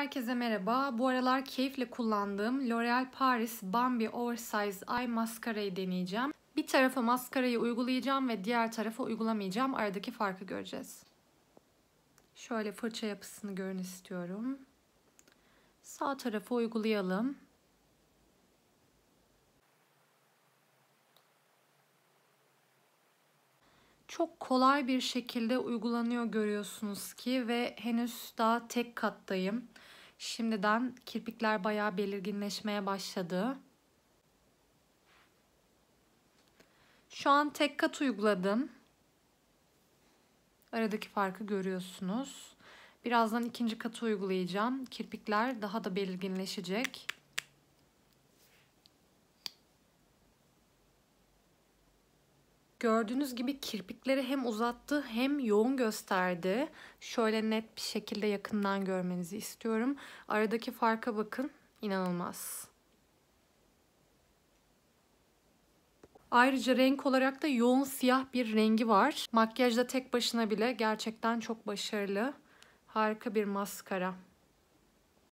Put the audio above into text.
Herkese merhaba. Bu aralar keyifle kullandığım L'Oreal Paris Bambi Oversize Eye Maskarayı deneyeceğim. Bir tarafa maskarayı uygulayacağım ve diğer tarafa uygulamayacağım. Aradaki farkı göreceğiz. Şöyle fırça yapısını görün istiyorum. Sağ tarafı uygulayalım. çok kolay bir şekilde uygulanıyor görüyorsunuz ki ve henüz daha tek kattayım. Şimdiden kirpikler bayağı belirginleşmeye başladı. Şu an tek kat uyguladım. Aradaki farkı görüyorsunuz. Birazdan ikinci katı uygulayacağım. Kirpikler daha da belirginleşecek. Gördüğünüz gibi kirpikleri hem uzattı hem yoğun gösterdi. Şöyle net bir şekilde yakından görmenizi istiyorum. Aradaki farka bakın. İnanılmaz. Ayrıca renk olarak da yoğun siyah bir rengi var. Makyajda tek başına bile gerçekten çok başarılı. Harika bir maskara.